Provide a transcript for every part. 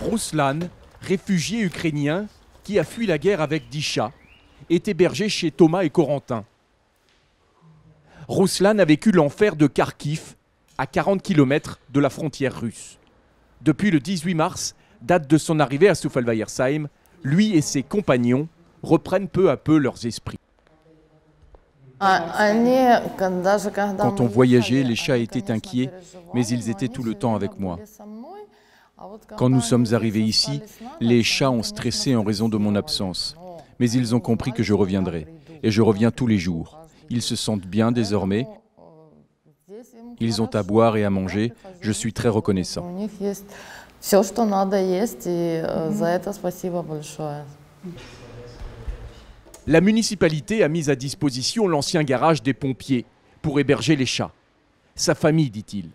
Ruslan, réfugié ukrainien qui a fui la guerre avec Disha, est hébergé chez Thomas et Corentin. Ruslan a vécu l'enfer de Kharkiv, à 40 km de la frontière russe. Depuis le 18 mars, date de son arrivée à Soufalvayersheim, lui et ses compagnons reprennent peu à peu leurs esprits. Quand on voyageait, les chats étaient inquiets, mais ils étaient tout le temps avec moi. Quand nous sommes arrivés ici, les chats ont stressé en raison de mon absence, mais ils ont compris que je reviendrai, et je reviens tous les jours. Ils se sentent bien désormais, ils ont à boire et à manger, je suis très reconnaissant la municipalité a mis à disposition l'ancien garage des pompiers pour héberger les chats. Sa famille, dit-il.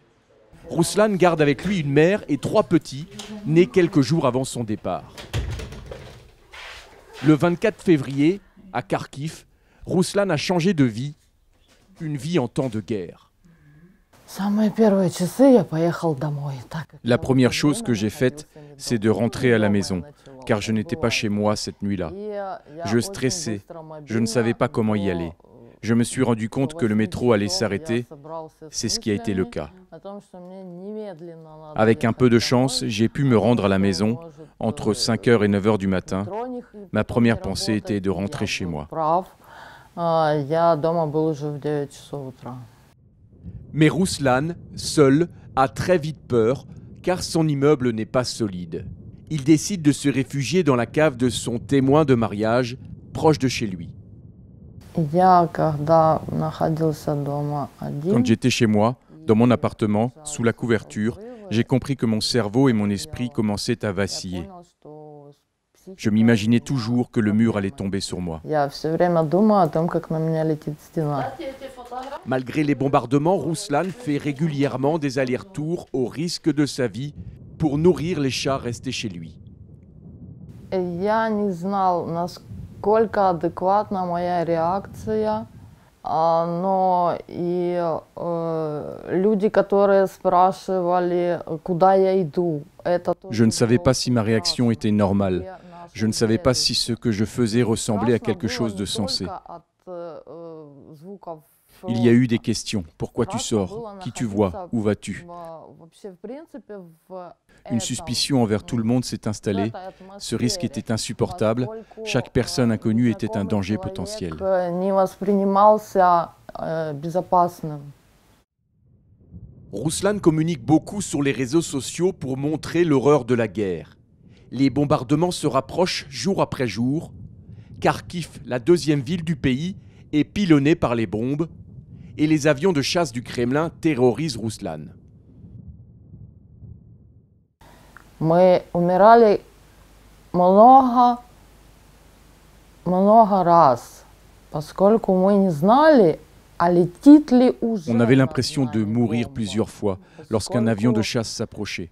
Rouslan garde avec lui une mère et trois petits, nés quelques jours avant son départ. Le 24 février, à Kharkiv, Rouslan a changé de vie, une vie en temps de guerre. La première chose que j'ai faite, c'est de rentrer à la maison car je n'étais pas chez moi cette nuit-là. Je stressais, je ne savais pas comment y aller. Je me suis rendu compte que le métro allait s'arrêter. C'est ce qui a été le cas. Avec un peu de chance, j'ai pu me rendre à la maison entre 5h et 9h du matin. Ma première pensée était de rentrer chez moi. Mais Ruslan, seul, a très vite peur car son immeuble n'est pas solide il décide de se réfugier dans la cave de son témoin de mariage, proche de chez lui. Quand j'étais chez moi, dans mon appartement, sous la couverture, j'ai compris que mon cerveau et mon esprit commençaient à vaciller. Je m'imaginais toujours que le mur allait tomber sur moi. Malgré les bombardements, Ruslan fait régulièrement des allers-retours au risque de sa vie pour nourrir les chats restés chez lui. E, je ne savais pas si ma réaction était normale. Je ne savais pas si ce que je faisais ressemblait à quelque chose de sensé. Il y a eu des questions. Pourquoi tu sors Qui tu vois Où vas-tu Une suspicion envers tout le monde s'est installée. Ce risque était insupportable. Chaque personne inconnue était un danger potentiel. Euh, Ruslan communique beaucoup sur les réseaux sociaux pour montrer l'horreur de la guerre. Les bombardements se rapprochent jour après jour. Kharkiv, la deuxième ville du pays, est pilonné par les bombes et les avions de chasse du Kremlin terrorisent Rouslan. on avait l'impression de mourir plusieurs fois lorsqu'un avion de chasse s'approchait.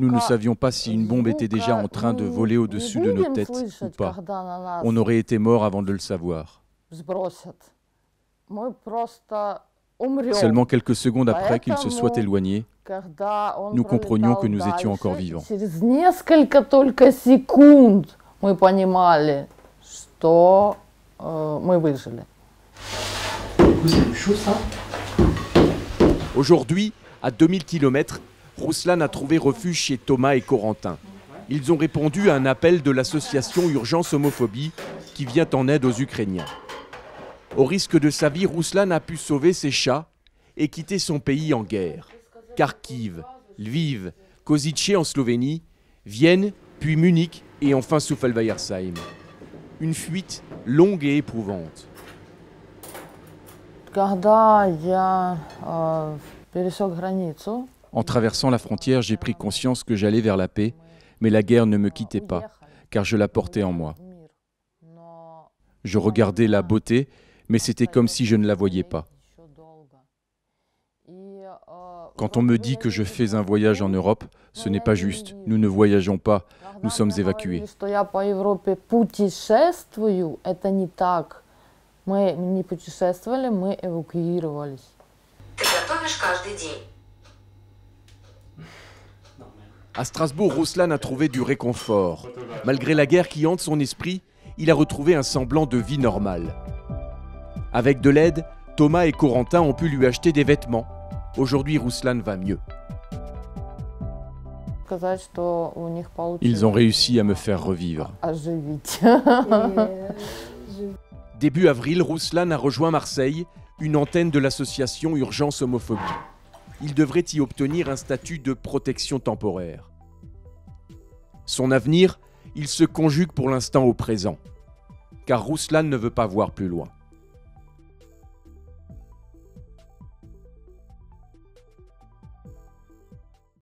Nous ne savions pas si une bombe était déjà en train de voler au-dessus de nos têtes ou pas. On aurait été mort avant de le savoir. Seulement quelques secondes après qu'il se soit éloigné, nous comprenions que nous étions encore vivants. Э, Aujourd'hui, à 2000 km, Ruslan a trouvé refuge chez Thomas et Corentin. Ils ont répondu à un appel de l'association Urgence Homophobie qui vient en aide aux Ukrainiens. Au risque de sa vie, Rouslan a pu sauver ses chats et quitter son pays en guerre. Kharkiv, Lviv, Kozice en Slovénie, Vienne, puis Munich et enfin Soufalweyersheim. Une fuite longue et éprouvante. Э, en traversant la frontière, j'ai pris conscience que j'allais vers la paix, mais la guerre ne me quittait pas, car je la portais en moi. Je regardais la beauté mais c'était comme si je ne la voyais pas. Quand on me dit que je fais un voyage en Europe, ce n'est pas juste. Nous ne voyageons pas, nous sommes évacués. À Strasbourg, Ruslan a trouvé du réconfort. Malgré la guerre qui hante son esprit, il a retrouvé un semblant de vie normale. Avec de l'aide, Thomas et Corentin ont pu lui acheter des vêtements. Aujourd'hui, Ruslan va mieux. Ils ont réussi à me faire revivre. Début avril, Ruslan a rejoint Marseille, une antenne de l'association Urgence Homophobie. Il devrait y obtenir un statut de protection temporaire. Son avenir, il se conjugue pour l'instant au présent, car Ruslan ne veut pas voir plus loin.